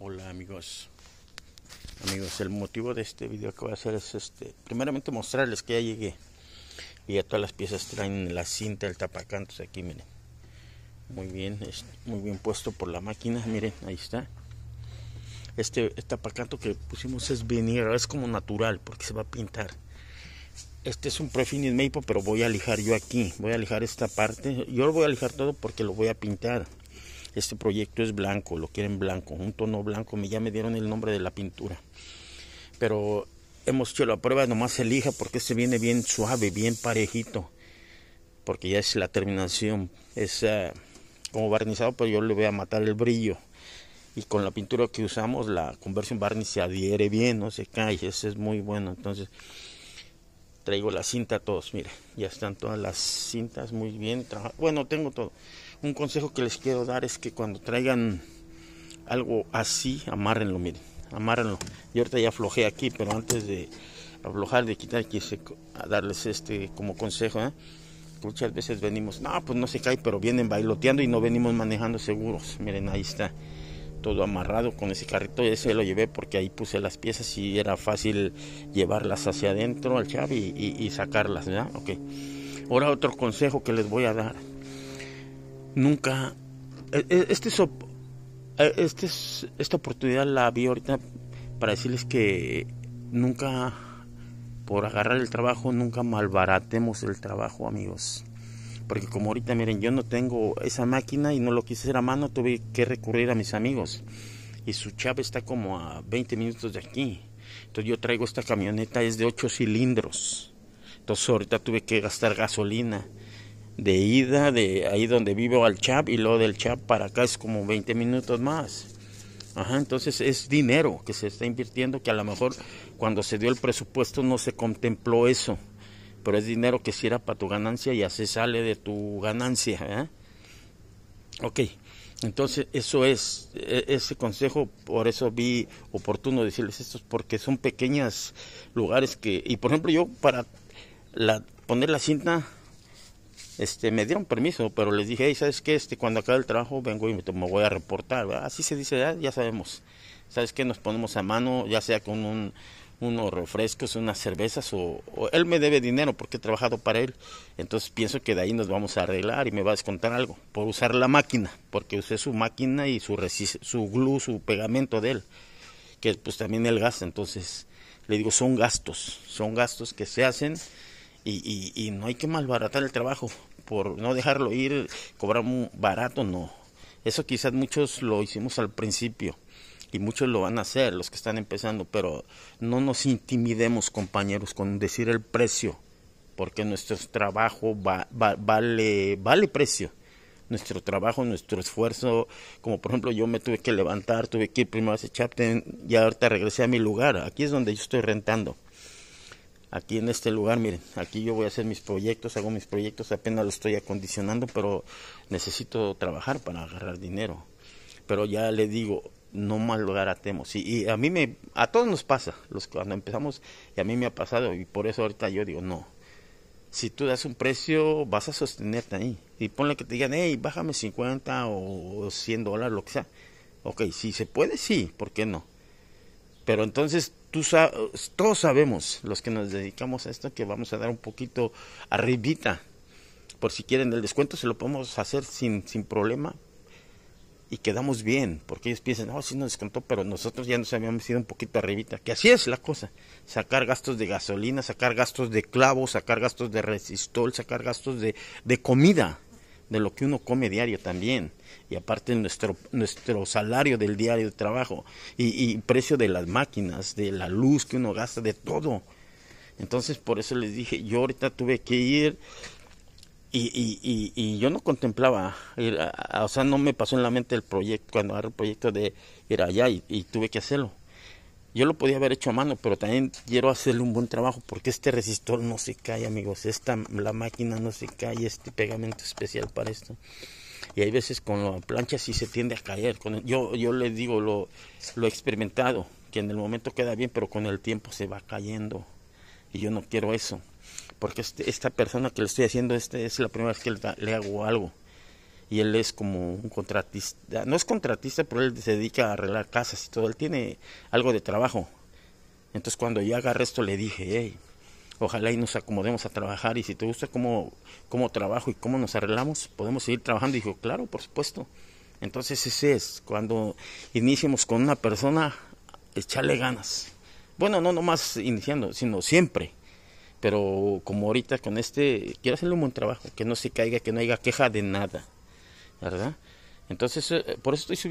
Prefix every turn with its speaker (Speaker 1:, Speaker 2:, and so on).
Speaker 1: Hola amigos, amigos, el motivo de este video que voy a hacer es este, primeramente mostrarles que ya llegué y ya todas las piezas traen la cinta, del tapacantos aquí, miren, muy bien, muy bien puesto por la máquina, miren, ahí está. Este, tapacanto que pusimos es venir, es como natural porque se va a pintar. Este es un prefinis maple, pero voy a lijar yo aquí, voy a lijar esta parte, yo lo voy a lijar todo porque lo voy a pintar este proyecto es blanco, lo quieren blanco, un tono blanco. Ya me dieron el nombre de la pintura. Pero hemos hecho la prueba, nomás elija porque se este viene bien suave, bien parejito. Porque ya es la terminación, es eh, como barnizado, pero yo le voy a matar el brillo. Y con la pintura que usamos, la conversión barniz se adhiere bien, no se cae, ese es muy bueno. Entonces, traigo la cinta a todos, mire, ya están todas las cintas muy bien. Bueno, tengo todo un consejo que les quiero dar es que cuando traigan algo así, amárrenlo, miren, amárrenlo. Yo ahorita ya aflojé aquí, pero antes de aflojar, de quitar, quise darles este como consejo, ¿eh? Muchas veces venimos, no, pues no se cae, pero vienen bailoteando y no venimos manejando seguros. Miren, ahí está todo amarrado con ese carrito. Ese lo llevé porque ahí puse las piezas y era fácil llevarlas hacia adentro al chave y, sacarlas. Ahora otro consejo que les voy a dar nunca, e, e, este e, este esta oportunidad la vi ahorita para decirles que nunca, por agarrar el trabajo, nunca malbaratemos el trabajo, amigos. Porque como ahorita, miren, yo no tengo esa máquina y no lo quise hacer a mano, tuve que recurrir a mis amigos. Y su chave está como a 20 minutos de aquí. Entonces yo traigo esta camioneta, es de 8 cilindros. Entonces ahorita tuve que gastar gasolina de ida de ahí donde vivo al Chap y lo del Chap para acá es como 20 minutos más. Ajá, entonces es dinero que se está invirtiendo que a lo mejor cuando se dio el presupuesto no se contempló eso, pero es dinero que si era para tu ganancia ya se sale de tu ganancia. ¿eh? Ok, entonces eso es, e, ese consejo por eso vi oportuno decirles esto, porque son pequeños lugares que, y por ejemplo yo para poner la cinta este, me dieron permiso, pero les dije, ¿sabes qué? Este, cuando acabe el trabajo vengo y me, voy a reportar. Así se dice, ya, sabemos. ¿Sabes qué? Nos ponemos a mano, ya sea con un, unos refrescos, unas cervezas, o, él me debe dinero porque he trabajado para él. Entonces pienso que de ahí nos vamos a arreglar y me va a descontar algo por usar la máquina, porque usé su máquina y su, su glue, su pegamento de él, que pues también él gasta. Entonces le digo, son gastos, son gastos que se hacen y, y, no hay que malbaratar el trabajo por no dejarlo ir, cobrar barato, no. Eso quizás muchos lo hicimos al principio y muchos lo van a hacer, los que están empezando, pero no nos intimidemos compañeros con decir el precio, porque nuestro trabajo vale, vale precio nuestro trabajo, nuestro esfuerzo, como por ejemplo yo me tuve que levantar, tuve que ir primero a ese y ahorita regresé a mi lugar, aquí es donde yo estoy rentando aquí en este lugar, miren, aquí yo voy a hacer mis proyectos, hago mis proyectos, apenas lo estoy acondicionando, pero necesito trabajar para agarrar dinero. Pero ya le digo, no malgaratemos. Y, y a mí me, a todos nos pasa, los cuando empezamos, y a mí me ha pasado, y por eso ahorita yo digo, no. Si tú das un precio, vas a sostenerte ahí. Y ponle que te digan, hey, bájame 50 o 100 dólares, lo que sea. Ok, si se puede, sí, ¿por qué no? Pero entonces Tú todos sabemos, los que nos dedicamos a esto, que vamos a dar un poquito arribita. Por si quieren el descuento, se lo podemos hacer sin, problema. Y quedamos bien, porque ellos piensan, no, oh, sí nos descontó, pero nosotros ya nos habíamos ido un poquito arribita. Que así es la cosa. Sacar gastos de gasolina, sacar gastos de clavos, sacar gastos de resistol, sacar gastos de comida de lo que uno come diario también. Y aparte nuestro, nuestro salario del diario de trabajo y, precio de las máquinas, de la luz que uno gasta, de todo. Entonces por eso les dije, yo ahorita tuve que ir y, y, yo no contemplaba, o sea, no me pasó en la mente el proyecto, cuando era el proyecto de ir allá y, tuve que hacerlo. Yo lo podía haber hecho a mano, pero también quiero hacerle un buen trabajo porque este resistor no se cae, amigos. Esta, la máquina no se cae, este pegamento especial para esto. Y hay veces con la plancha sí se tiende a caer. Con yo, yo le digo lo, lo experimentado, que en el momento queda bien, pero con el tiempo se va cayendo. Y yo no quiero eso. Porque este, esta persona que le estoy haciendo este es la primera vez que le hago algo y él es como un contratista, no es contratista, pero él se dedica a arreglar casas y todo, él tiene algo de trabajo. Entonces cuando ya agarré esto le dije, ojalá y nos acomodemos a trabajar y si te gusta cómo, cómo trabajo y cómo nos arreglamos, podemos seguir trabajando. Y dijo, claro, por supuesto. Entonces ese es, cuando iniciemos con una persona, echarle ganas. Bueno, no nomás iniciando, sino siempre. Pero como ahorita con este, quiero hacerle un buen trabajo, que no se caiga, que no haya queja de nada. ¿verdad? Entonces, eh, por eso estoy subiendo.